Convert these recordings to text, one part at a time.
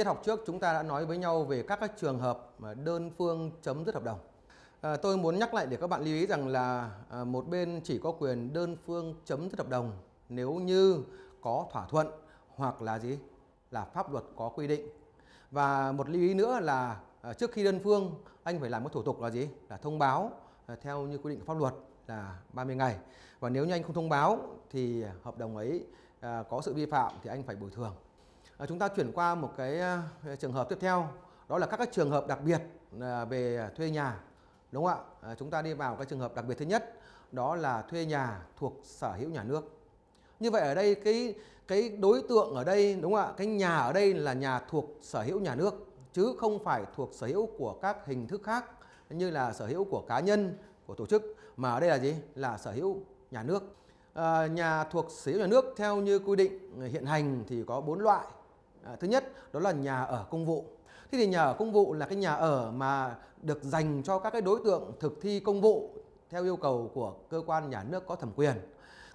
tiết học trước chúng ta đã nói với nhau về các các trường hợp mà đơn phương chấm dứt hợp đồng. À, tôi muốn nhắc lại để các bạn lưu ý rằng là à, một bên chỉ có quyền đơn phương chấm dứt hợp đồng nếu như có thỏa thuận hoặc là gì? Là pháp luật có quy định. Và một lưu ý nữa là à, trước khi đơn phương anh phải làm một thủ tục là gì? Là thông báo à, theo như quy định của pháp luật là 30 ngày. Và nếu như anh không thông báo thì hợp đồng ấy à, có sự vi phạm thì anh phải bồi thường Ờ, chúng ta chuyển qua một cái ờ, trường hợp tiếp theo đó là các cái trường hợp đặc biệt ờ, về thuê nhà đúng không ạ chúng ta đi vào cái trường hợp đặc biệt thứ nhất đó là thuê nhà thuộc sở hữu nhà nước như vậy ở đây cái cái đối tượng ở đây đúng không ạ cái nhà ở đây là nhà thuộc sở hữu nhà nước chứ không phải thuộc sở hữu của các hình thức khác như là sở hữu của cá nhân của tổ chức mà ở đây là gì là sở hữu nhà nước à, nhà thuộc sở hữu nhà nước theo như quy định hiện hành thì có bốn loại À, thứ nhất đó là nhà ở công vụ. Thế thì nhà ở công vụ là cái nhà ở mà được dành cho các cái đối tượng thực thi công vụ theo yêu cầu của cơ quan nhà nước có thẩm quyền.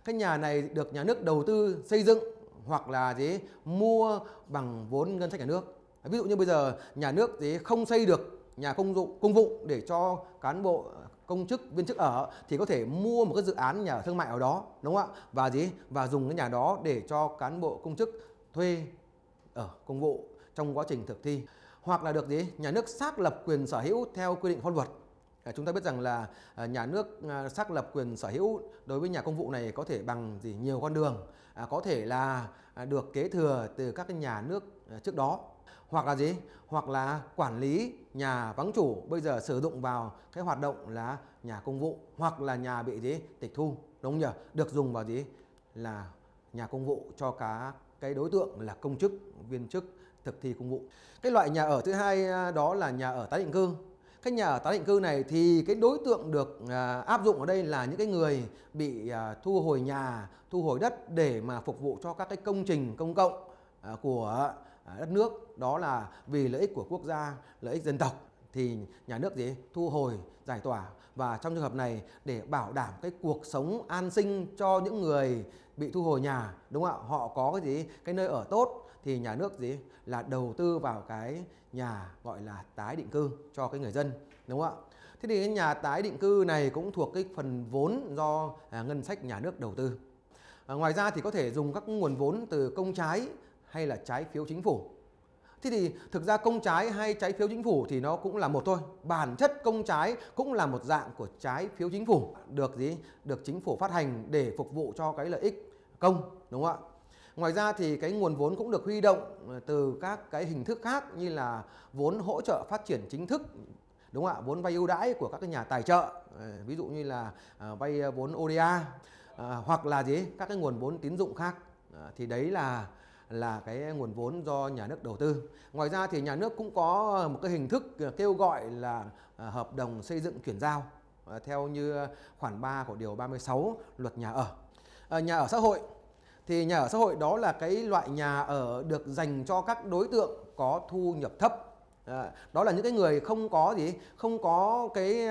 Cái nhà này được nhà nước đầu tư xây dựng hoặc là gì mua bằng vốn ngân sách nhà nước. À, ví dụ như bây giờ nhà nước gì không xây được nhà công vụ công vụ để cho cán bộ công chức viên chức ở thì có thể mua một cái dự án nhà ở thương mại ở đó đúng không ạ và gì và dùng cái nhà đó để cho cán bộ công chức thuê ở công vụ trong quá trình thực thi hoặc là được gì nhà nước xác lập quyền sở hữu theo quy định pháp luật à, chúng ta biết rằng là à, nhà nước à, xác lập quyền sở hữu đối với nhà công vụ này có thể bằng gì nhiều con đường có thể là được kế thừa từ các nhà nước trước đó hoặc là gì hoặc là quản lý nhà vắng chủ bây giờ sử dụng vào cái hoạt động là nhà công vụ hoặc là nhà bị gì tịch thu đúng không nhỉ được dùng vào gì là nhà công vụ cho cả cái đối tượng là công chức, viên chức thực thi công vụ. Cái loại nhà ở thứ hai à, đó là nhà ở tái định cư. Cái nhà ở tái định cư này thì cái đối tượng được à, áp dụng ở đây là những cái người bị à, thu hồi nhà, thu hồi đất để mà phục vụ cho các cái công trình công cộng của đất nước đó là vì lợi ích của quốc gia lợi ích dân tộc thì nhà nước gì thu hồi giải tỏa và trong trường hợp này để bảo đảm cái cuộc sống an sinh cho những người bị thu hồi nhà đúng không ạ họ có cái gì cái nơi ở tốt thì nhà nước gì là đầu tư vào cái nhà gọi là tái định cư cho cái người dân đúng không ạ thế thì cái nhà tái định cư này cũng thuộc cái phần vốn do à, ngân sách nhà nước đầu tư à, ngoài ra thì có thể dùng các nguồn vốn từ công trái hay là trái phiếu chính phủ Thế thì thực ra công trái hay trái phiếu chính phủ thì nó cũng là một thôi. Bản chất công trái cũng là một dạng của trái phiếu chính phủ được gì? Được chính phủ phát hành để phục vụ cho cái lợi ích công đúng không ạ? Ngoài ra thì cái nguồn vốn cũng được huy động ờ, từ các cái hình thức khác như là vốn hỗ trợ phát triển chính thức đúng không ạ? Vốn vay ưu đãi của các cái nhà tài trợ ờ, ví dụ như là ờ, vay vốn ODA hoặc là gì? Các cái nguồn vốn tín dụng khác thì đấy là là cái nguồn vốn do nhà nước đầu tư. Ngoài ra thì nhà nước cũng có một cái hình thức kêu gọi là à, hợp đồng xây dựng chuyển giao à, theo như khoản 3 của điều 36 luật nhà ở. À, nhà ở xã hội thì nhà ở xã hội đó là cái loại nhà ở được dành cho các đối tượng có thu nhập thấp à, đó là những cái người không có gì không có cái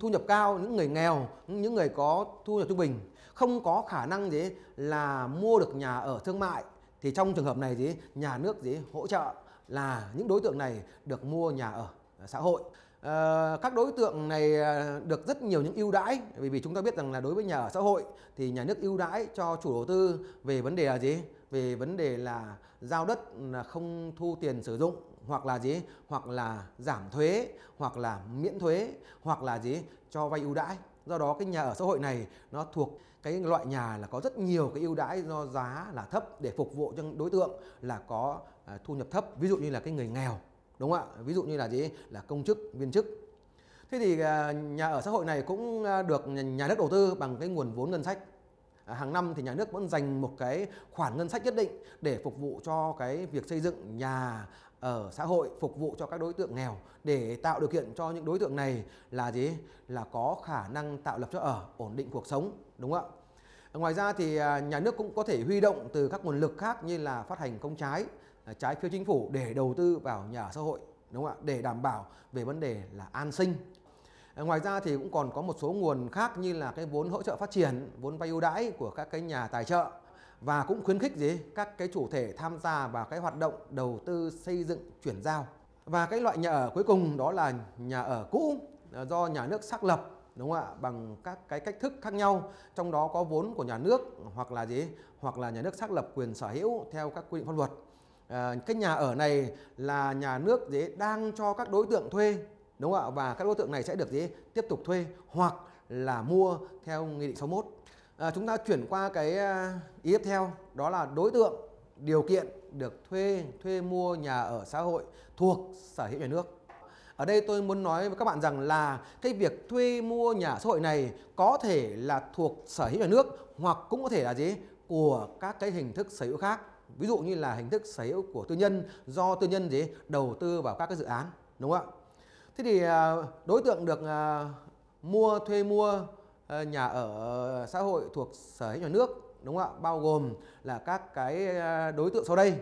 thu nhập cao những người nghèo những người có thu nhập trung bình không có khả năng gì là mua được nhà ở thương mại thì trong trường hợp này gì nhà nước gì hỗ trợ là những đối tượng này được mua nhà ở xã hội à, các đối tượng này ờ, được rất nhiều những ưu đãi vì vì chúng ta biết rằng là đối với nhà ở xã hội thì nhà nước ưu đãi cho chủ đầu tư về vấn đề là gì về vấn đề là giao đất là không thu tiền sử dụng hoặc là gì hoặc là giảm thuế hoặc là miễn thuế hoặc là gì cho vay ưu đãi do đó cái nhà ở xã hội này nó thuộc cái loại nhà là có rất nhiều cái ưu đãi do giá là thấp để phục vụ cho đối tượng là có à, thu nhập thấp ví dụ như là cái người nghèo đúng không ạ ví dụ như là gì là công chức viên chức thế thì à, nhà ở xã hội này cũng à, được nhà nước đầu tư bằng cái nguồn vốn ngân sách hàng năm thì nhà nước vẫn dành một cái khoản ngân sách nhất định để phục vụ cho cái việc xây dựng nhà ở xã hội phục vụ cho các đối tượng nghèo để tạo điều kiện cho những đối tượng này là gì là có khả năng tạo lập cho ở ổn định cuộc sống đúng không ạ ngoài ra thì à, nhà nước cũng có thể huy động từ các nguồn lực khác như là phát hành công trái à, trái phiếu chính phủ để đầu tư vào nhà ở xã hội đúng không ạ để đảm bảo về vấn đề là an sinh à, ngoài ra thì cũng còn có một số nguồn khác như là cái vốn hỗ trợ phát triển vốn vay ưu đãi của các cái nhà tài trợ và cũng khuyến khích gì các cái chủ thể tham gia vào cái hoạt động đầu tư xây dựng chuyển giao và cái loại nhà ở cuối cùng đó là nhà ở cũ do nhà nước xác lập đúng không ạ bằng các cái cách thức khác nhau trong đó có vốn của nhà nước hoặc là gì hoặc là nhà nước xác lập quyền sở hữu theo các quy định pháp luật à, cái nhà ở này là nhà nước gì đang cho các đối tượng thuê đúng không ạ và các đối tượng này sẽ được gì tiếp tục thuê hoặc là mua theo nghị định 61 à, ờ, chúng ta chuyển qua cái ờ, ý tiếp theo đó là đối tượng điều kiện được thuê thuê mua nhà ở xã hội thuộc sở hữu nhà nước ở đây tôi muốn nói với các bạn rằng là cái việc thuê mua nhà xã hội này có thể là thuộc sở hữu nhà nước hoặc cũng có thể là gì của các cái hình thức sở hữu khác ví dụ như là hình thức sở hữu của tư nhân do tư nhân gì đầu tư vào các cái dự án đúng không ạ thế thì à, đối tượng được à, mua thuê mua à, nhà ở xã hội thuộc sở hữu nhà nước đúng không ạ bao gồm là các cái đối tượng sau đây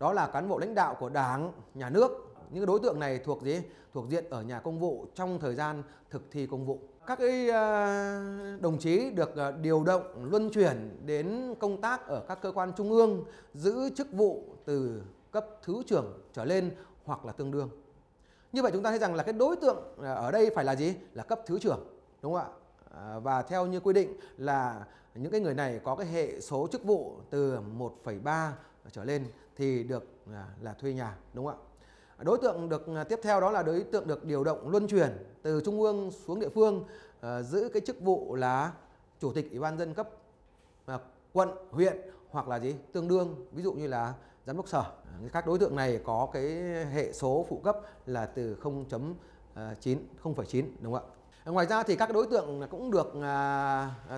đó là cán bộ lãnh đạo của đảng nhà nước những đối tượng này thuộc gì thuộc diện ở nhà công vụ trong thời gian thực thi công vụ các cái à, đồng chí được à, điều động luân chuyển đến công tác ở các cơ quan trung ương giữ chức vụ từ cấp thứ trưởng trở lên hoặc là tương đương như vậy chúng ta thấy rằng là cái đối tượng à, ở đây phải là gì là cấp thứ trưởng đúng không ạ và theo như quy định là những cái người này có cái hệ số chức vụ từ 1,3 trở lên thì được là thuê nhà đúng không ạ? Đối tượng được à, tiếp theo đó là đối tượng được điều động luân chuyển từ trung ương xuống địa phương à, giữ cái chức vụ là chủ tịch ủy ban dân cấp à, quận, huyện hoặc là gì tương đương ví dụ như là giám đốc sở. Các đối tượng này có cái hệ số phụ cấp là từ 0.9 0,9 đúng không ạ? Ngoài ra thì các đối tượng cũng được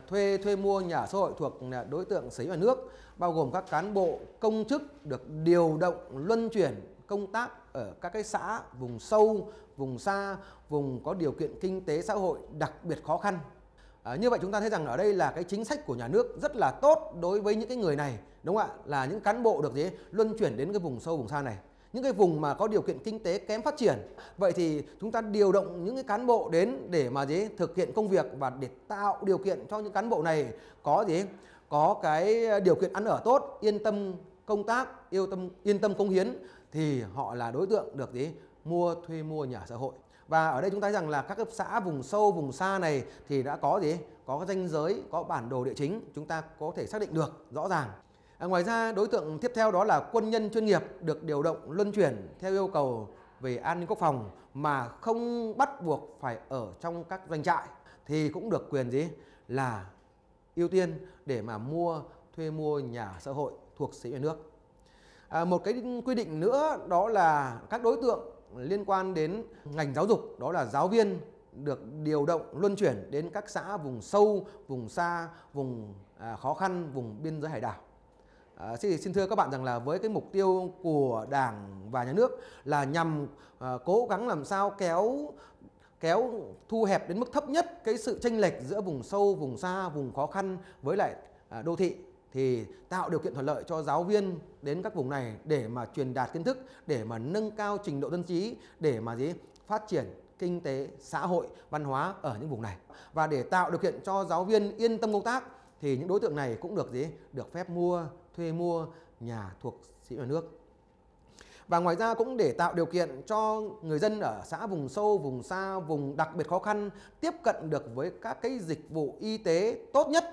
thuê thuê mua nhà ở xã hội thuộc đối tượng sở hữu nhà nước bao gồm các cán bộ công chức được điều động luân chuyển công tác ở các cái xã vùng sâu, vùng xa, vùng có điều kiện kinh tế xã hội đặc biệt khó khăn. À, như vậy chúng ta thấy rằng ở đây là cái chính sách của nhà nước rất là tốt đối với những cái người này, đúng không ạ? Là những cán bộ được gì luân chuyển đến cái vùng sâu vùng xa này những cái vùng mà có điều kiện kinh tế kém phát triển vậy thì chúng ta điều động những cái cán bộ đến để mà gì thực hiện công việc và để tạo điều kiện cho những cán bộ này có gì có cái điều kiện ăn ở tốt yên tâm công tác yêu tâm yên tâm công hiến thì họ là đối tượng được gì mua thuê mua nhà xã hội và ở đây chúng ta rằng là các cấp xã vùng sâu vùng xa này thì đã có gì có danh giới có bản đồ địa chính chúng ta có thể xác định được rõ ràng à, ngoài ra đối tượng tiếp theo đó là quân nhân chuyên nghiệp được điều động luân chuyển theo yêu cầu về an ninh quốc phòng mà không bắt buộc phải ở trong các doanh trại thì cũng được quyền gì là ưu tiên để mà mua thuê mua nhà xã hội thuộc sở hữu nhà nước à, một cái quy định nữa đó là các đối tượng liên quan đến ngành giáo dục đó là giáo viên được điều động luân chuyển đến các xã vùng sâu vùng xa vùng à, khó khăn vùng biên giới hải đảo À, xin, xin thưa các bạn rằng là với cái mục tiêu của đảng và nhà nước là nhằm à, cố gắng làm sao kéo kéo thu hẹp đến mức thấp nhất cái sự chênh lệch giữa vùng sâu vùng xa vùng khó khăn với lại à, đô thị thì tạo điều kiện thuận lợi cho giáo viên đến các vùng này để mà truyền đạt kiến thức, để mà nâng cao trình độ dân trí, để mà gì phát triển kinh tế, xã hội, văn hóa ở những vùng này. Và để tạo điều kiện cho giáo viên yên tâm công tác thì những đối tượng này cũng được gì? Được phép mua, thuê mua nhà thuộc sĩ nhà nước. Và ngoài ra cũng để tạo điều kiện cho người dân ở xã vùng sâu, vùng xa, vùng đặc biệt khó khăn tiếp cận được với các cái dịch vụ y tế tốt nhất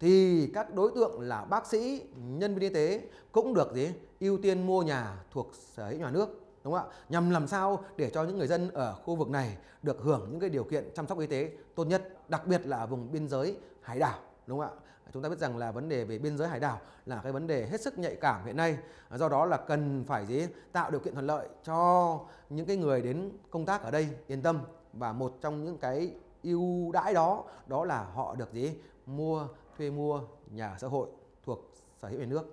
thì các đối tượng là bác sĩ, nhân viên y tế cũng được gì ưu tiên mua nhà thuộc sở hữu nhà nước đúng không ạ? Nhằm làm sao để cho những người dân ở khu vực này được hưởng những cái điều kiện chăm sóc y tế tốt nhất, đặc biệt là vùng biên giới hải đảo đúng không ạ? Chúng ta biết rằng là vấn đề về biên giới hải đảo là cái vấn đề hết sức nhạy cảm hiện nay. Do đó là cần phải gì? Tạo điều kiện thuận lợi cho những cái người đến công tác ở đây yên tâm và một trong những cái ưu đãi đó đó là họ được gì? Mua thuê mua nhà xã hội thuộc sở hữu nhà nước.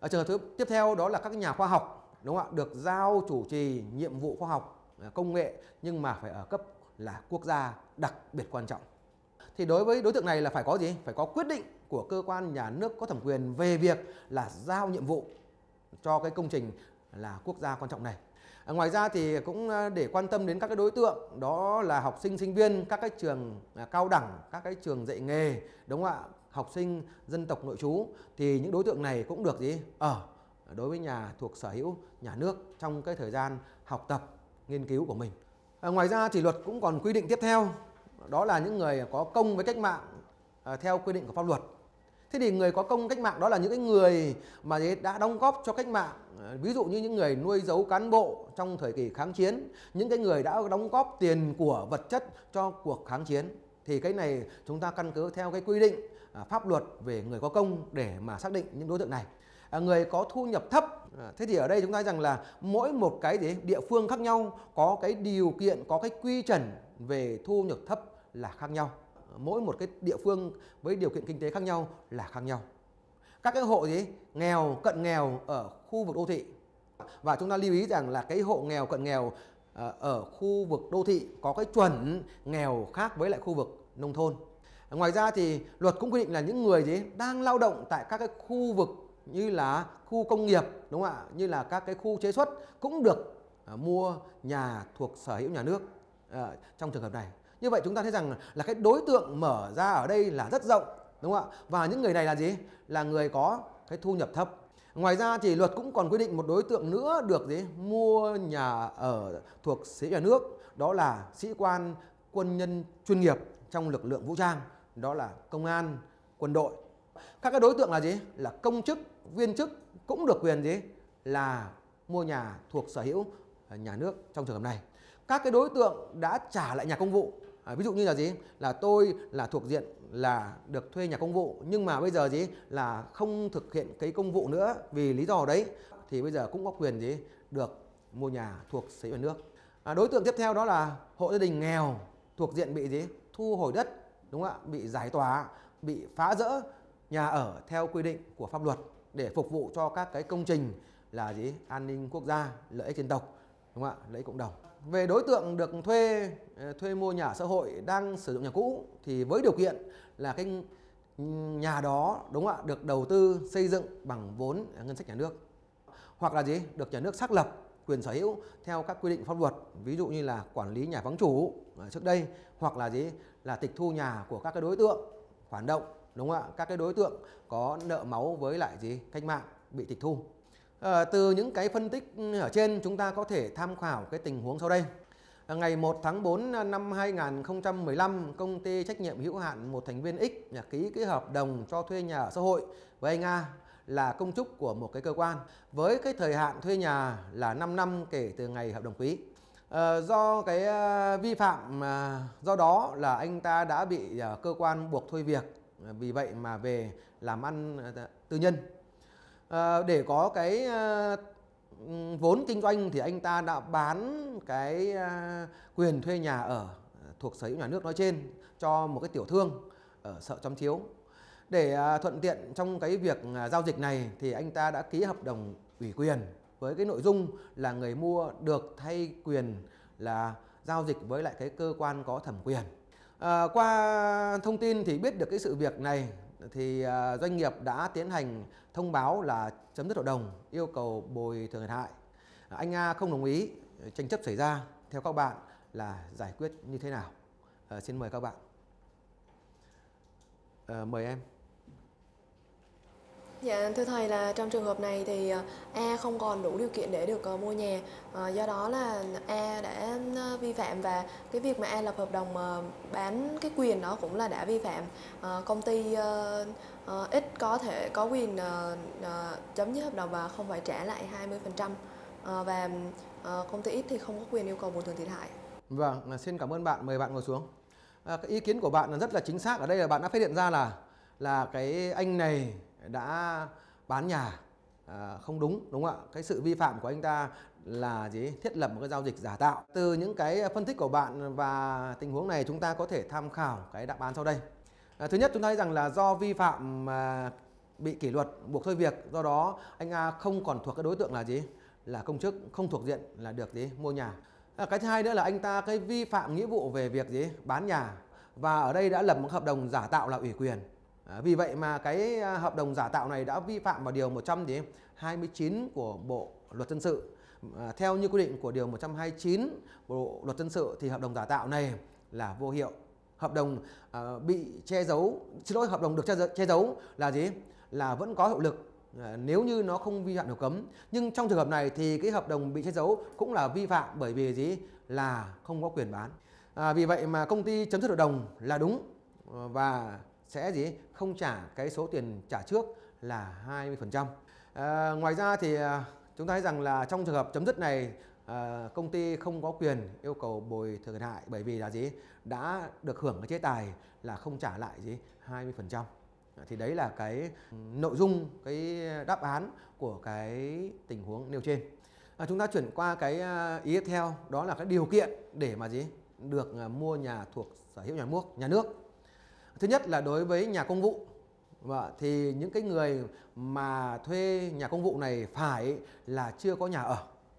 Ở trường hợp thứ tiếp theo đó là các nhà khoa học đúng không ạ được giao chủ trì nhiệm vụ khoa học à, công nghệ nhưng mà phải ở cấp là quốc gia đặc biệt quan trọng. Thì đối với đối tượng này là phải có gì? Phải có quyết định của cơ quan nhà nước có thẩm quyền về việc là giao nhiệm vụ cho cái công trình là quốc gia quan trọng này À, ngoài ra thì cũng ờ, để quan tâm đến các cái đối tượng đó là học sinh sinh viên các cái trường à, cao đẳng các cái trường dạy nghề đúng không ạ học sinh dân tộc nội trú thì những đối tượng này cũng được gì ở ờ, đối với nhà thuộc sở hữu nhà nước trong cái thời gian học tập nghiên cứu của mình à, ngoài ra thì luật cũng còn quy định tiếp theo đó là những người có công với cách mạng theo quy định của pháp luật thế thì người có công cách mạng đó là những cái người mà đã đóng góp cho cách mạng ờ, ví dụ như những người nuôi giấu cán bộ trong thời kỳ kháng chiến những cái người đã đóng góp tiền của vật chất cho cuộc kháng chiến thì cái này chúng ta căn cứ theo cái quy định à, pháp luật về người có công để mà xác định những đối tượng này à, người có thu nhập thấp à, thế thì ở đây chúng ta rằng là mỗi một cái gì địa phương khác nhau có cái điều kiện có cái quy chuẩn về thu nhập thấp là khác nhau mỗi một cái địa phương với điều kiện kinh tế khác nhau là khác nhau các cái hộ gì nghèo cận nghèo ở khu vực đô thị và chúng ta lưu ý rằng là cái hộ nghèo cận nghèo ờ, ở khu vực đô thị có cái chuẩn nghèo khác với lại khu vực nông thôn ngoài ra thì luật cũng quy định là những người gì đang lao động tại các cái khu vực như là khu công nghiệp đúng không ạ như là các cái khu chế xuất cũng được ờ, mua nhà thuộc sở hữu nhà nước ờ, trong trường hợp này như vậy chúng ta thấy rằng là cái đối tượng mở ra ở đây là rất rộng đúng không ạ và những người này là gì là người có cái thu nhập thấp ngoài ra thì luật cũng còn quy định một đối tượng nữa được gì mua nhà ở thuộc sĩ nhà nước đó là sĩ quan quân nhân chuyên nghiệp trong lực lượng vũ trang đó là công an quân đội các cái đối tượng là gì là công chức viên chức cũng được quyền gì là mua nhà thuộc sở hữu nhà nước trong trường hợp này các cái đối tượng đã trả lại nhà công vụ à, ví dụ như là gì là tôi là thuộc diện là được thuê nhà công vụ nhưng mà bây giờ gì là không thực hiện cái công vụ nữa vì lý do đấy thì bây giờ cũng có quyền gì được mua nhà thuộc sở hữu nước à, đối tượng tiếp theo đó là hộ gia đình nghèo thuộc diện bị gì thu hồi đất đúng không ạ bị giải tỏa bị phá rỡ nhà ở theo quy định của pháp luật để phục vụ cho các cái công trình là gì an ninh quốc gia lợi ích dân tộc đúng không ạ lợi ích cộng đồng về đối tượng được thuê ờ, thuê mua nhà xã hội đang sử dụng nhà cũ thì với điều kiện là cái nhà đó đúng không ạ được đầu tư xây dựng bằng vốn ngân sách nhà nước hoặc là gì được nhà nước xác lập quyền sở hữu theo các quy định pháp luật ví dụ như là quản lý nhà vắng chủ ờ, trước đây hoặc là gì là tịch thu nhà của các cái đối tượng phản động đúng không ạ các cái đối tượng có nợ máu với lại gì cách mạng bị tịch thu Ờ, từ những cái phân tích ừ, ở trên chúng ta có thể tham khảo cái tình huống sau đây. Ờ, ngày 1 tháng 4 ờ, năm 2015, công ty trách nhiệm hữu hạn một thành viên X nhà ký cái hợp đồng cho thuê nhà ở xã hội với anh A là công chức của một cái cơ quan với cái thời hạn thuê nhà là 5 năm kể từ ngày hợp đồng ký. do cái vi phạm do đó là anh ta đã bị cơ quan buộc thôi việc vì vậy mà về làm ăn tư nhân Ờ, để có cái ờ, vốn kinh doanh thì anh ta đã bán cái ờ, quyền thuê nhà ở thuộc sở hữu nhà nước nói trên cho một cái tiểu thương ở sợ chăm chiếu để thuận tiện trong cái việc giao dịch này thì anh ta đã ký hợp đồng ủy quyền với cái nội dung là người mua được thay quyền là giao dịch với lại cái cơ quan có thẩm quyền à, qua thông tin thì biết được cái sự việc này thì à, doanh nghiệp đã tiến hành thông báo là chấm dứt hợp đồng yêu cầu bồi thường thiệt hại anh Nga à, không đồng ý tranh chấp xảy ra theo các bạn là giải quyết như thế nào à, xin mời các bạn à, mời em Dạ, thưa thầy là trong trường hợp này thì ờ, A không còn đủ điều kiện để được ờ, mua nhà, ờ, do đó là A đã vi phạm và cái việc mà A lập hợp đồng bán cái quyền đó cũng là đã vi phạm. Công ty ít có thể có quyền chấm dứt hợp đồng và không phải trả lại 20% Ờ, và công ty ít thì không có quyền yêu cầu bồi thường thiệt hại. Vâng, xin cảm ơn bạn, mời bạn ngồi xuống. cái ý kiến của bạn rất là chính xác. Ở đây là bạn đã phát hiện ra là là cái anh này đã bán nhà à, không đúng đúng không ạ cái sự vi phạm của anh ta là gì thiết lập một cái giao dịch giả tạo từ những cái phân tích của bạn và tình huống này chúng ta có thể tham khảo cái đáp án sau đây à, thứ nhất chúng ta thấy rằng là do vi phạm à, bị kỷ luật buộc thôi việc do đó anh A không còn thuộc cái đối tượng là gì là công chức không thuộc diện là được gì mua nhà à, cái thứ hai nữa là anh ta cái vi phạm nghĩa vụ về việc gì bán nhà và ở đây đã lập một hợp đồng giả tạo là ủy quyền À, vì vậy mà cái à, hợp đồng giả tạo này đã vi phạm vào điều 129 của Bộ Luật dân sự. À, theo như quy định của điều 129 Bộ Luật dân sự thì hợp đồng giả tạo này là vô hiệu. Hợp đồng bị che giấu, xin lỗi hợp đồng được che, giấu là gì? Là vẫn có hiệu lực nếu như nó không vi phạm điều cấm. Nhưng trong trường hợp này thì cái hợp đồng bị che giấu cũng là vi phạm bởi vì gì? Là không có quyền bán. vì vậy mà công ty chấm dứt hợp đồng là đúng và sẽ gì không trả cái số tiền trả trước là 20%. À, ờ, ngoài ra thì ờ, chúng ta thấy rằng là trong trường hợp chấm dứt này à, công ty không có quyền yêu cầu bồi thường thiệt hại bởi vì là gì đã được hưởng cái chế tài là không trả lại gì 20% thì đấy là cái nội dung cái đáp án của cái tình huống nêu trên à, chúng ta chuyển qua cái ý tiếp theo đó là cái điều kiện để mà gì được mua nhà thuộc sở hữu nhà nước nhà nước thứ nhất là đối với nhà công vụ thì những cái người mà thuê nhà công vụ này phải là chưa có nhà ở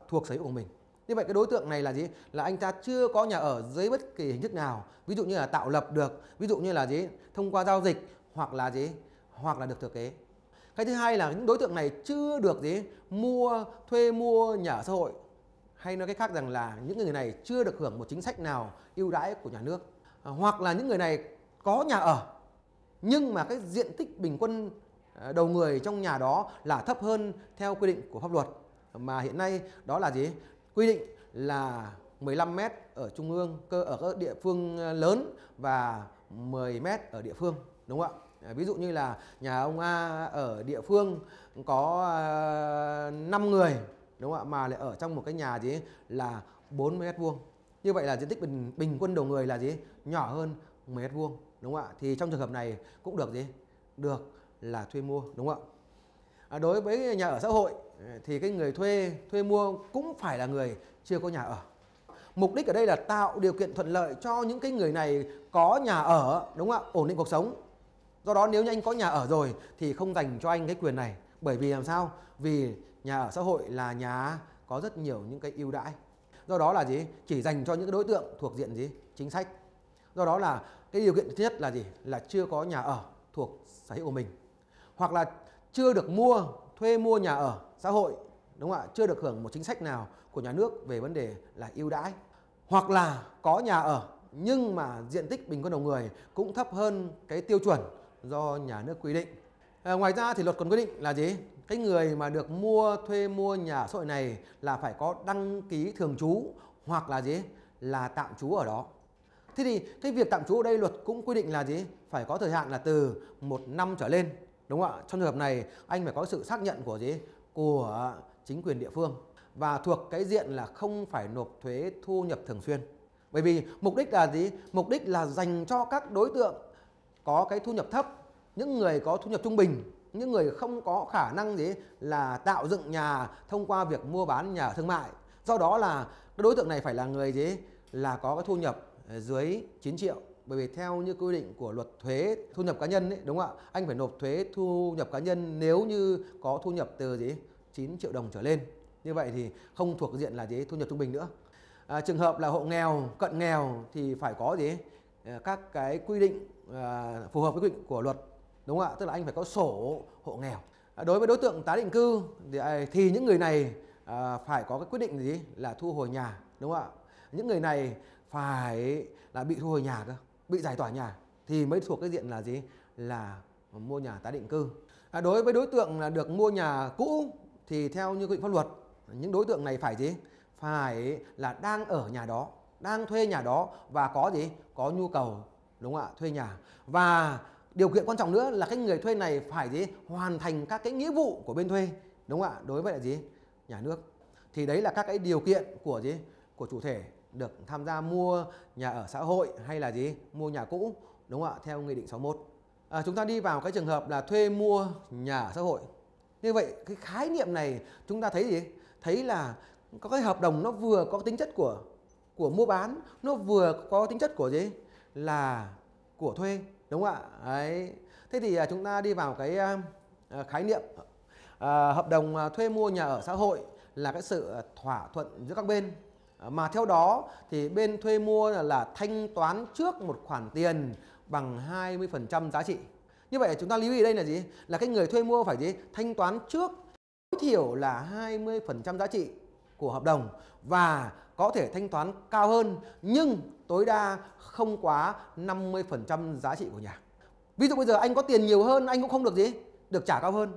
thuộc sở hữu của mình. Như vậy cái đối tượng này là gì? Là anh ta chưa có nhà ở dưới bất kỳ hình thức nào, ví dụ như là tạo lập được, ví dụ như là gì? Thông qua giao dịch hoặc là gì? Hoặc là được thừa kế. Cái thứ hai là những đối tượng này chưa được gì? Mua thuê mua nhà ở xã hội. Hay nói cách khác rằng là những người này chưa được hưởng một chính sách nào ưu đãi của nhà nước. hoặc là những người này có nhà ở nhưng mà cái diện tích bình quân à, đầu người trong nhà đó là thấp hơn theo quy định của pháp luật mà hiện nay đó là gì quy định là 15 m ở trung ương cơ ở các địa phương à, lớn và 10 m ở địa phương đúng không ạ à, ví dụ như là nhà ông A ở địa phương có 5 người đúng không ạ mà lại ở trong một cái nhà gì là 40 mét vuông như vậy là diện tích bình bình quân đầu người là gì nhỏ hơn 10 mét vuông đúng không ạ thì trong trường hợp này cũng được gì được là thuê mua đúng không ạ à, đối với nhà ở xã hội à, thì cái người thuê thuê mua cũng phải là người chưa có nhà ở mục đích ở đây là tạo điều kiện thuận lợi cho những cái người này có nhà ở đúng không ạ ổn định cuộc sống do đó nếu như anh có nhà ở rồi thì không dành cho anh cái quyền này bởi vì làm sao vì nhà ở xã hội là nhà có rất nhiều những cái ưu đãi do đó là gì chỉ dành cho những đối tượng thuộc diện gì chính sách do đó là cái điều kiện thứ nhất là gì là chưa có nhà ở thuộc sở hữu của mình hoặc là chưa được mua thuê mua nhà ở xã hội đúng không ạ chưa được hưởng một chính sách nào của nhà nước về vấn đề là ưu đãi hoặc là có nhà ở nhưng mà diện tích bình quân đầu người cũng thấp hơn cái tiêu chuẩn do nhà nước quy định à, ngoài ra thì luật còn quy định là gì cái người mà được mua thuê mua nhà xã hội này là phải có đăng ký thường trú hoặc là gì là tạm trú ở đó Thế thì cái việc tạm trú ở đây luật cũng quy định là gì? Phải có thời hạn là từ một năm trở lên. Đúng không ạ? Trong trường hợp này anh phải có sự xác nhận của gì? Của chính quyền địa phương và thuộc cái diện là không phải nộp thuế thu nhập thường xuyên. Bởi vì mục đích là gì? Mục đích là dành cho các đối tượng có cái thu nhập thấp, những người có thu nhập trung bình, những người không có khả năng gì là tạo dựng nhà thông qua việc mua bán nhà thương mại. Do đó là đối tượng này phải là người gì là có cái thu nhập Ờ, dưới 9 triệu bởi vì theo như quy định của luật thuế thu nhập cá nhân ấy, đúng không ạ anh phải nộp thuế thu nhập cá nhân nếu như có thu nhập từ gì 9 triệu đồng trở lên như vậy thì không thuộc diện là gì thu nhập trung bình nữa à, trường hợp là hộ nghèo cận nghèo thì phải có gì ờ, các cái quy định à, phù hợp với quy định của luật đúng không ạ tức là anh phải có sổ hộ nghèo à, đối với đối tượng tái định cư thì, à, thì những người này à, phải có cái quyết định gì là thu hồi nhà đúng không ạ những người này phải là bị thu hồi nhà cơ bị giải tỏa nhà thì mới thuộc cái diện là gì là mua nhà tái định cư à, đối với đối tượng là được mua nhà cũ thì theo như quy định pháp luật những đối tượng này phải gì phải là đang ở nhà đó đang thuê nhà đó và có gì có nhu cầu đúng không ạ thuê nhà và điều kiện quan trọng nữa là cái người thuê này phải gì hoàn thành các cái nghĩa vụ của bên thuê đúng không ạ đối với là gì nhà nước thì đấy là các cái điều kiện của gì của chủ thể được tham gia mua nhà ở xã hội hay là gì mua nhà cũ đúng không ạ theo nghị định 61 à, chúng ta đi vào cái trường hợp là thuê mua nhà ở xã hội như vậy cái khái niệm này chúng ta thấy gì thấy là có cái hợp đồng nó vừa có tính chất của của mua bán nó vừa có tính chất của gì là của thuê đúng không ạ ấy thế thì à, chúng ta đi vào cái à, à, khái niệm à, hợp đồng thuê mua nhà ở xã hội là cái sự thỏa thuận giữa các bên Ờ, mà theo đó thì bên thuê mua là, thanh toán trước một khoản tiền bằng 20% giá trị. Như vậy chúng ta lưu ý đây là gì? Là cái người thuê mua phải gì? Thanh toán trước tối thiểu là 20% giá trị của hợp đồng và có thể thanh toán cao hơn nhưng tối đa không quá 50% giá trị của nhà. Ví dụ bây giờ anh có tiền nhiều hơn anh cũng không được gì? Được trả cao hơn.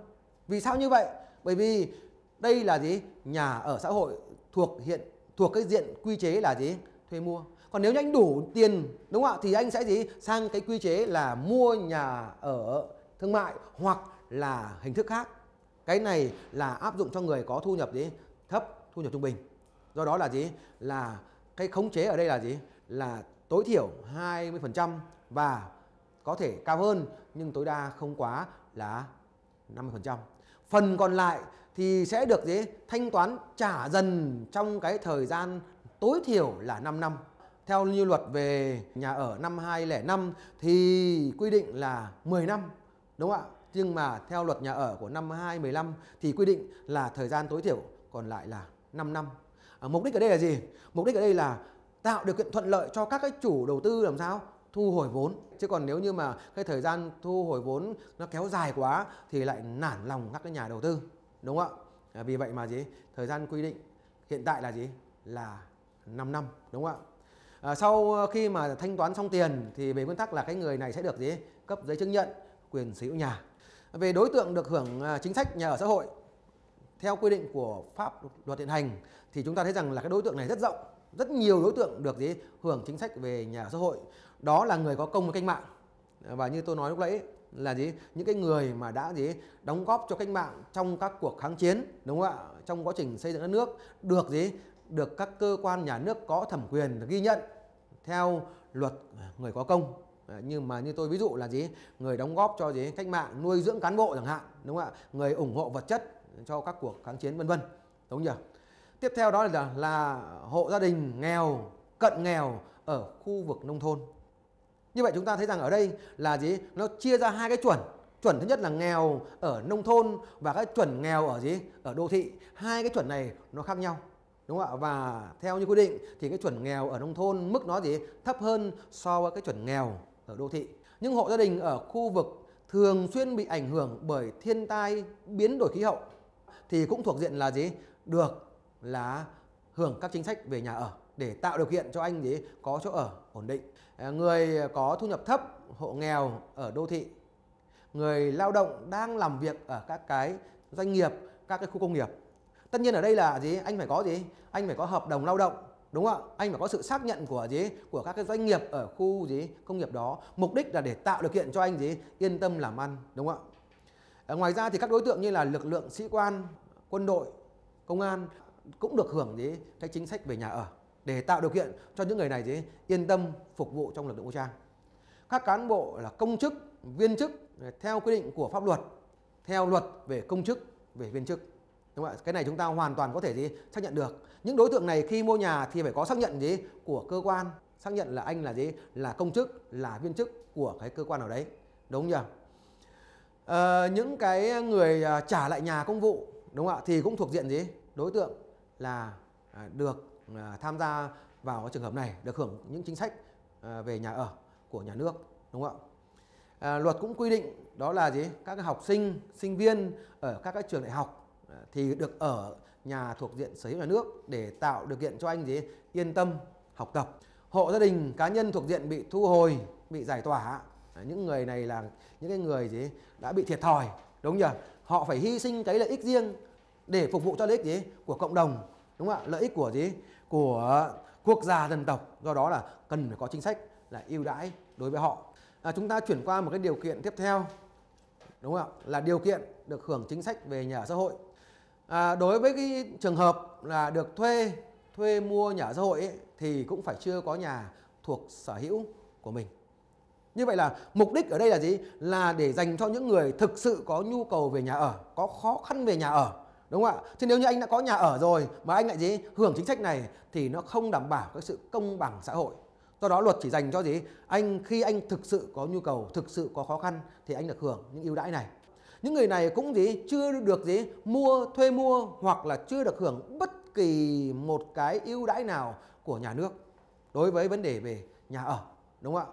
Vì sao như vậy? Bởi vì đây là gì? Nhà ở xã hội thuộc hiện thuộc cái diện quy chế là gì thuê mua còn nếu như anh đủ tiền đúng không ạ thì anh sẽ gì sang cái quy chế là mua nhà ở thương mại hoặc là hình thức khác cái này là áp dụng cho người có thu nhập gì thấp thu nhập trung bình do đó là gì là cái khống chế ở đây là gì là tối thiểu 20% và có thể cao hơn nhưng tối đa không quá là 50%. Phần còn lại thì sẽ được gì thanh toán trả dần trong cái thời gian tối thiểu là 5 năm. Theo như luật về nhà ở năm 2005 thì quy định là 10 năm đúng không ạ? Nhưng mà theo luật nhà ở của năm 2015 thì quy định là thời gian tối thiểu còn lại là 5 năm. À, mục đích ở đây là gì? Mục đích ở đây là tạo điều kiện thuận lợi cho các cái chủ đầu tư làm sao thu hồi vốn chứ còn nếu như mà cái thời gian thu hồi vốn nó kéo dài quá thì lại nản lòng các cái nhà đầu tư đúng không ạ à, vì vậy mà gì thời gian quy định hiện tại là gì là 5 năm đúng không ạ à, sau ờ, khi mà thanh toán xong tiền thì về nguyên tắc là cái người này sẽ được gì cấp giấy chứng nhận quyền sở hữu nhà về đối tượng được hưởng à, chính sách nhà ở xã hội theo quy định của pháp luật hiện hành thì chúng ta thấy rằng là cái đối tượng này rất rộng rất nhiều đối tượng được gì hưởng chính sách về nhà ở xã hội đó là người có công với cách mạng và như tôi nói lúc nãy là gì những cái người mà đã gì đóng góp cho cách mạng trong các cuộc kháng chiến đúng không ạ trong quá trình xây dựng đất nước được gì được các cơ quan nhà nước có thẩm quyền ghi nhận theo luật người có công nhưng mà như tôi ví dụ là gì người đóng góp cho gì cách mạng nuôi dưỡng cán bộ chẳng hạn đúng không ạ người ủng hộ vật chất cho các cuộc kháng chiến vân vân đúng chưa tiếp theo đó là là hộ gia đình nghèo cận nghèo ở khu vực nông thôn như vậy chúng ta thấy rằng ở đây là gì nó chia ra hai cái chuẩn chuẩn thứ nhất là nghèo ở nông thôn và cái chuẩn nghèo ở gì ở đô thị hai cái chuẩn này nó khác nhau đúng không ạ và theo như quy định thì cái chuẩn nghèo ở nông thôn mức nó gì thấp hơn so với cái chuẩn nghèo ở đô thị nhưng hộ gia đình ở khu vực thường xuyên bị ảnh hưởng bởi thiên tai biến đổi khí hậu thì cũng thuộc diện là gì được là hưởng các chính sách về nhà ở để tạo điều kiện cho anh gì có chỗ ở ổn định. À, người có thu nhập thấp, hộ nghèo ở đô thị, người lao động đang làm việc ở các cái doanh nghiệp, các cái khu công nghiệp. Tất nhiên ở đây là gì? Anh phải có gì? Anh phải có hợp đồng lao động, đúng không Anh phải có sự xác nhận của gì? Của các cái doanh nghiệp ở khu gì? Công nghiệp đó. Mục đích là để tạo điều kiện cho anh gì? Yên tâm làm ăn, đúng không ạ? À, ngoài ra thì các đối tượng như là lực lượng sĩ quan, quân đội, công an cũng được hưởng gì? Cái chính sách về nhà ở để tạo điều kiện cho những người này gì yên tâm phục vụ trong lực lượng vũ trang các cán bộ là công chức viên chức theo quy định của pháp luật theo luật về công chức về viên chức đúng không ạ cái này chúng ta hoàn toàn có thể gì xác nhận được những đối tượng này khi mua nhà thì phải có xác nhận gì của cơ quan xác nhận là anh là gì là công chức là viên chức của cái cơ quan nào đấy đúng không nhỉ à, những cái người à, trả lại nhà công vụ đúng không ạ thì cũng thuộc diện gì đối tượng là à, được À, tham gia vào trường hợp này được hưởng những chính sách à, về nhà ở của nhà nước đúng không ạ à, luật cũng quy định đó là gì các học sinh sinh viên ở các các trường đại học à, thì được ở nhà thuộc diện sở hữu nhà nước để tạo điều kiện cho anh gì yên tâm học tập hộ gia đình cá nhân thuộc diện bị thu hồi bị giải tỏa những người này là những cái người gì đã bị thiệt thòi đúng nhỉ họ phải hy sinh cái lợi ích riêng để phục vụ cho lợi ích gì của cộng đồng đúng không ạ lợi ích của gì của quốc gia dân tộc do đó là cần phải có chính sách là ưu đãi đối với họ à, chúng ta chuyển qua một cái điều kiện tiếp theo đúng không ạ là điều kiện được hưởng chính sách về nhà xã hội à, đối với cái trường hợp là được thuê thuê mua nhà xã hội ấy, thì cũng phải chưa có nhà thuộc sở hữu của mình như vậy là mục đích ở đây là gì là để dành cho những người thực sự có nhu cầu về nhà ở có khó khăn về nhà ở đúng không ạ Thế nếu như anh đã có nhà ở rồi mà anh lại gì hưởng chính sách này thì nó không đảm bảo cái sự công bằng xã hội do đó luật chỉ dành cho gì anh khi anh thực sự có nhu cầu thực sự có khó khăn thì anh được hưởng những ưu đãi này những người này cũng gì chưa được gì mua thuê mua hoặc là chưa được hưởng bất kỳ một cái ưu đãi nào của nhà nước đối với vấn đề về nhà ở đúng không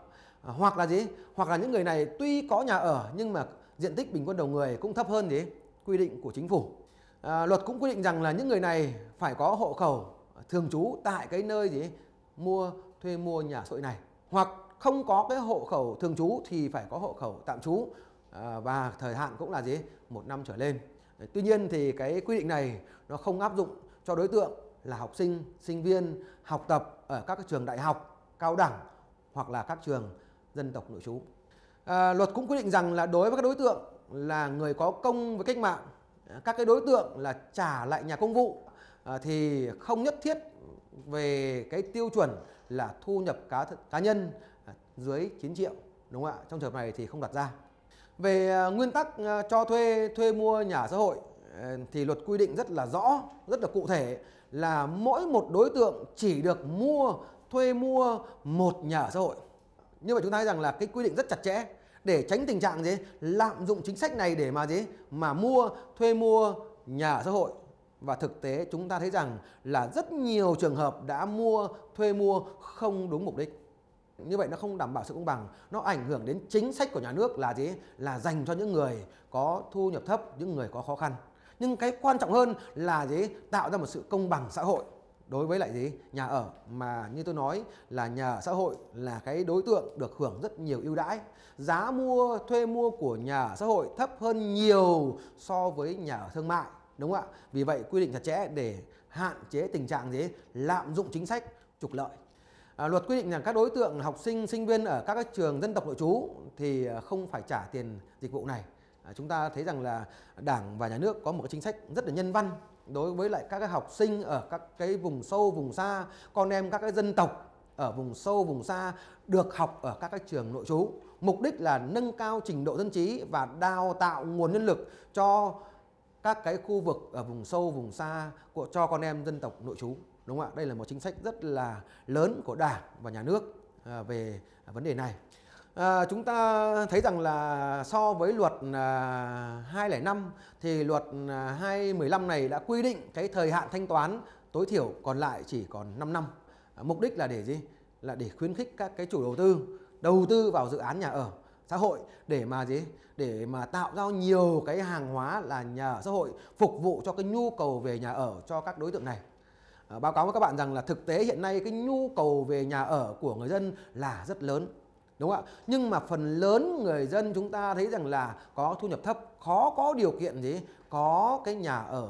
ạ à, hoặc là gì hoặc là những người này tuy có nhà ở nhưng mà diện tích bình quân đầu người cũng thấp hơn gì quy định của chính phủ Ờ, luật cũng quy định rằng là những người này phải có hộ khẩu thường trú tại cái nơi gì mua thuê mua nhà sội này hoặc không có cái hộ khẩu thường trú thì phải có hộ khẩu tạm trú ờ, và thời hạn cũng là gì một năm trở lên tuy nhiên thì cái quy định này nó không áp dụng cho đối tượng là học sinh sinh viên học tập ở các trường đại học cao đẳng hoặc là các trường dân tộc nội trú à, luật cũng quy định rằng là đối với các đối tượng là người có công với cách mạng các cái đối tượng là trả lại nhà công vụ à, thì không nhất thiết về cái tiêu chuẩn là thu nhập cá cá nhân à, dưới 9 triệu đúng không ạ trong trường hợp này thì không đặt ra về à, nguyên tắc cho thuê thuê mua nhà xã hội thì luật quy định rất là rõ rất là cụ thể là mỗi một đối tượng chỉ được mua thuê mua một nhà xã hội như vậy chúng ta thấy rằng là cái quy định rất chặt chẽ để tránh tình trạng gì lạm dụng chính sách này để mà gì mà mua thuê mua nhà ở xã hội và thực tế chúng ta thấy rằng là rất nhiều trường hợp đã mua thuê mua không đúng mục đích như vậy nó không đảm bảo sự công bằng nó ảnh hưởng đến chính sách của nhà nước là gì là dành cho những người có thu nhập thấp những người có khó khăn nhưng cái quan trọng hơn là gì tạo ra một sự công bằng xã hội đối với lại gì nhà ở mà như tôi nói là nhà ở xã hội là cái đối tượng được hưởng rất nhiều ưu đãi giá mua thuê mua của nhà ở xã hội thấp hơn nhiều so với nhà ở thương mại đúng không ạ vì vậy quy định chặt chẽ để hạn chế tình trạng gì lạm dụng chính sách trục lợi À, luật quy định rằng các đối tượng học sinh sinh viên ở các trường dân tộc nội trú thì à, không phải trả tiền dịch vụ này à, chúng ta thấy rằng là đảng và nhà nước có một cái chính sách rất là nhân văn đối với lại các cái học sinh ở các cái vùng sâu vùng xa con em các cái dân tộc ở vùng sâu vùng xa được học ở các cái trường nội trú mục đích là nâng cao trình độ dân trí và đào tạo nguồn nhân lực cho các cái khu vực ở vùng sâu vùng xa của cho con em dân tộc nội trú đúng không ạ đây là một chính sách rất là lớn của đảng và nhà nước à, về vấn đề này À, chúng ta thấy rằng là so với luật à, 205 thì luật à, 215 này đã quy định cái thời hạn thanh toán tối thiểu còn lại chỉ còn 5 năm. À, mục đích là để gì? Là để khuyến khích các cái chủ đầu tư đầu tư vào dự án nhà ở xã hội để mà gì? Để mà tạo ra nhiều cái hàng hóa là nhà ở xã hội phục vụ cho cái nhu cầu về nhà ở cho các đối tượng này. À, báo cáo với các bạn rằng là thực tế hiện nay cái nhu cầu về nhà ở của người dân là rất lớn đúng không ạ nhưng mà phần lớn người dân chúng ta thấy rằng là có thu nhập thấp khó có điều kiện gì có cái nhà ở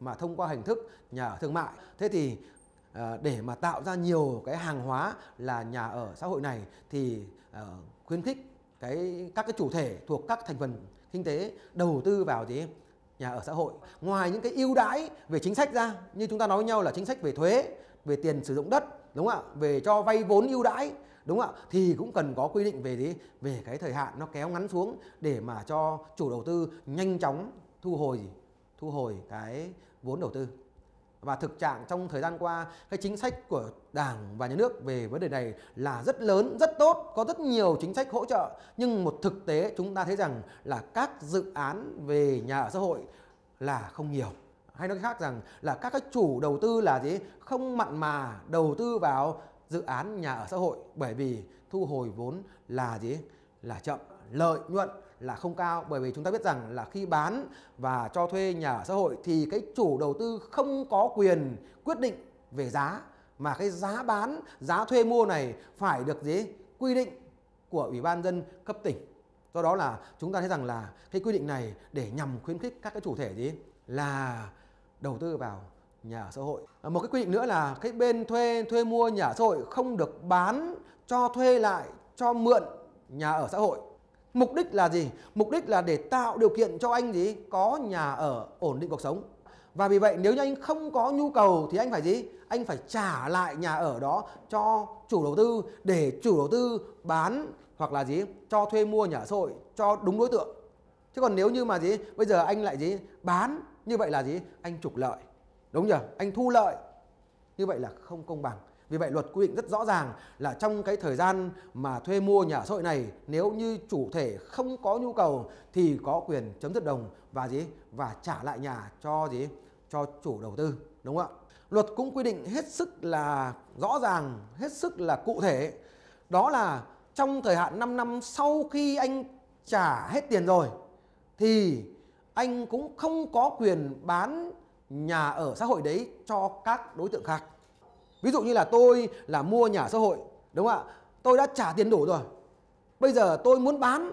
mà thông qua hình thức nhà ở thương mại thế thì ờ, để mà tạo ra nhiều cái hàng hóa là nhà ở xã hội này thì ờ, khuyến khích cái các cái chủ thể thuộc các thành phần kinh tế đầu tư vào gì nhà ở xã hội ngoài những cái ưu đãi về chính sách ra như chúng ta nói với nhau là chính sách về thuế về tiền sử dụng đất đúng không ạ về cho vay vốn ưu đãi đúng không ạ thì cũng cần có quy định về thế về cái thời hạn nó kéo ngắn xuống để mà cho chủ đầu tư nhanh chóng thu hồi gì thu hồi cái vốn đầu tư và thực trạng trong thời gian qua cái chính sách của đảng và nhà nước về vấn đề này là rất lớn rất tốt có rất nhiều chính sách hỗ trợ nhưng một thực tế chúng ta thấy rằng là các dự án về nhà ở xã hội là không nhiều hay nói khác rằng là các cái chủ đầu tư là gì không mặn mà đầu tư vào dự án nhà ở xã hội bởi vì thu hồi vốn là gì là chậm lợi nhuận là không cao bởi vì chúng ta biết rằng là khi bán và cho thuê nhà ở xã hội thì cái chủ đầu tư không có quyền quyết định về giá mà cái giá bán giá thuê mua này phải được gì quy định của ủy ban dân cấp tỉnh do đó là chúng ta thấy rằng là cái quy định này để nhằm khuyến khích các cái chủ thể gì là đầu tư vào nhà ở xã hội à, một cái quy định nữa là cái bên thuê thuê mua nhà ở xã hội không được bán cho thuê lại cho mượn nhà ở xã hội mục đích là gì mục đích là để tạo điều kiện cho anh gì có nhà ở ổn định cuộc sống và vì vậy nếu như anh không có nhu cầu thì anh phải gì anh phải trả lại nhà ở đó cho chủ đầu tư để chủ đầu tư bán hoặc là gì cho thuê mua nhà ở xã hội cho đúng đối tượng chứ còn nếu như mà gì bây giờ anh lại gì bán như vậy là gì anh trục lợi đúng nhỉ anh thu lợi như vậy là không công bằng vì vậy luật quy định rất rõ ràng là trong cái thời gian mà thuê mua nhà xã hội này nếu như chủ thể không có nhu cầu thì có quyền chấm dứt đồng và gì và trả lại nhà cho gì cho chủ đầu tư đúng không ạ luật cũng quy định hết sức là rõ ràng hết sức là cụ thể đó là trong thời hạn 5 năm sau khi anh trả hết tiền rồi thì anh cũng không có quyền bán nhà ở xã hội đấy cho các đối tượng khác ví dụ như là tôi là mua nhà xã hội đúng không ạ tôi đã trả tiền đủ rồi bây giờ tôi muốn bán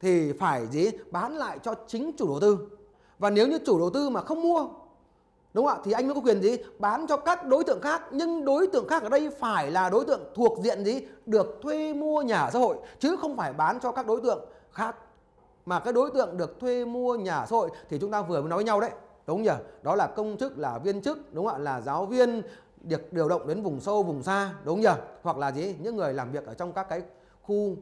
thì phải gì bán lại cho chính chủ đầu tư và nếu như chủ đầu tư mà không mua đúng không ạ thì anh mới có quyền gì bán cho các đối tượng khác nhưng đối tượng khác ở đây phải là đối tượng thuộc diện gì được thuê mua nhà xã hội chứ không phải bán cho các đối tượng khác mà cái đối tượng được thuê mua nhà xã hội thì chúng ta vừa mới nói với nhau đấy đúng chưa đó là công chức là viên chức đúng không ạ là giáo viên được điều động đến vùng sâu vùng xa đúng chưa hoặc là gì những người làm việc ở trong các cái khu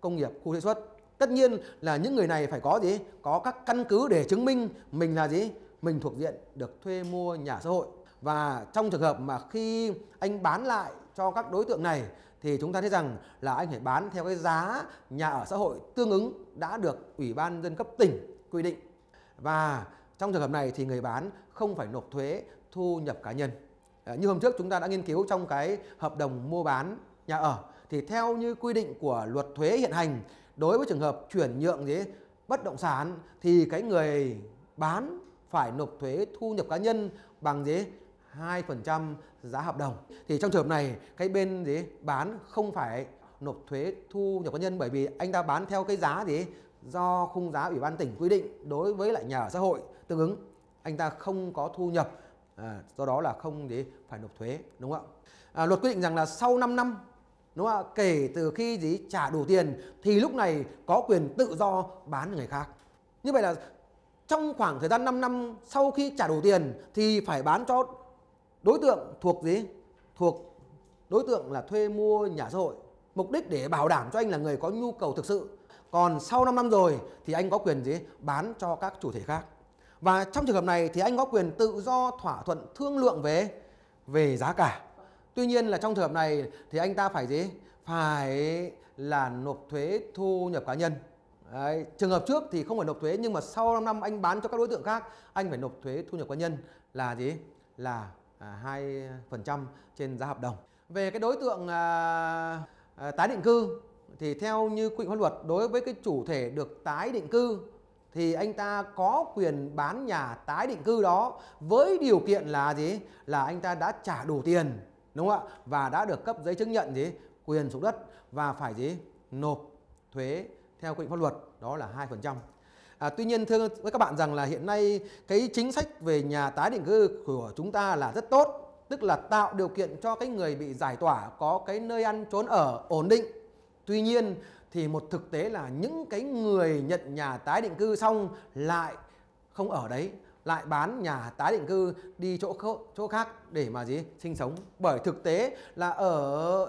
công nghiệp khu chế xuất tất nhiên là những người này phải có gì có các căn cứ để chứng minh mình là gì mình thuộc diện được thuê mua nhà xã hội và trong trường hợp mà khi anh bán lại cho các đối tượng này thì chúng ta thấy rằng là anh phải bán theo cái giá nhà ở xã hội tương ứng đã được ủy ban dân cấp tỉnh quy định và trong trường hợp này thì người bán không phải nộp thuế thu nhập cá nhân. Ờ, như hôm trước chúng ta đã nghiên cứu trong cái hợp đồng mua bán nhà ở thì theo như quy định của luật thuế hiện hành đối với trường hợp chuyển nhượng gì bất động sản thì cái người bán phải nộp thuế thu nhập cá nhân bằng gì 2% giá hợp đồng. Thì trong trường hợp này cái bên gì bán không phải nộp thuế thu nhập cá nhân bởi vì anh ta bán theo cái giá gì do khung giá ủy ban tỉnh quy định đối với lại nhà ở xã hội tương ứng anh ta không có thu nhập à, do đó là không để phải nộp thuế đúng không ạ à, luật quy định rằng là sau 5 năm đúng không ạ kể từ khi gì trả đủ tiền thì lúc này có quyền tự do bán người khác như vậy là trong khoảng thời gian 5 năm sau khi trả đủ tiền thì phải bán cho đối tượng thuộc gì thuộc đối tượng là thuê mua nhà xã hội mục đích để bảo đảm cho anh là người có nhu cầu thực sự còn sau 5 năm rồi thì anh có quyền gì bán cho các chủ thể khác và trong trường hợp này thì anh có quyền tự do thỏa thuận thương lượng về về giá cả. Tuy nhiên là trong trường hợp này thì anh ta phải gì? Phải là nộp thuế thu nhập cá nhân. Đấy, trường hợp trước thì không phải nộp thuế nhưng mà sau 5 năm anh bán cho các đối tượng khác anh phải nộp thuế thu nhập cá nhân là gì? Là à, hai phần trăm trên giá hợp đồng. Về cái đối tượng à, à, tái định cư thì theo như quy định pháp luật đối với cái chủ thể được tái định cư thì anh ta có quyền bán nhà tái định cư đó với điều kiện là gì? Là anh ta đã trả đủ tiền đúng không ạ? Và đã được cấp giấy chứng nhận gì? Quyền sử đất và phải gì? Nộp thuế theo quy định pháp luật đó là 2%. À, tuy nhiên thưa với các bạn rằng là hiện nay cái chính sách về nhà tái định cư của chúng ta là rất tốt tức là tạo điều kiện cho cái người bị giải tỏa có cái nơi ăn trốn ở ổn định tuy nhiên thì một thực tế là những cái người nhận nhà tái định cư xong lại không ở đấy lại bán nhà tái định cư đi chỗ chỗ khác để mà gì sinh sống bởi thực tế là ở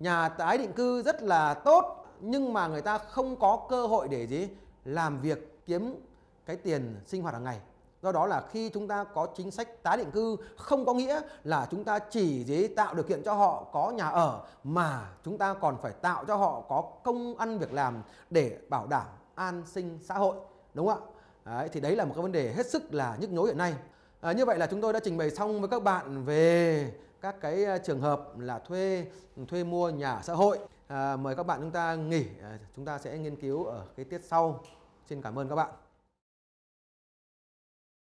nhà tái định cư rất là tốt nhưng mà người ta không có cơ hội để gì làm việc kiếm cái tiền sinh hoạt hàng ngày do đó là khi chúng ta có chính sách tái định cư không có nghĩa là chúng ta chỉ dễ tạo điều kiện cho họ có nhà ở mà chúng ta còn phải tạo cho họ có công ăn việc làm để bảo đảm an sinh xã hội đúng không ạ đấy, thì đấy là một cái vấn đề hết sức là nhức nhối hiện nay à, như vậy là chúng tôi đã trình bày xong với các bạn về các cái à, trường hợp là thuê thuê mua nhà xã hội à, mời các bạn chúng ta nghỉ à, chúng ta sẽ nghiên cứu ở cái tiết sau xin cảm ơn các bạn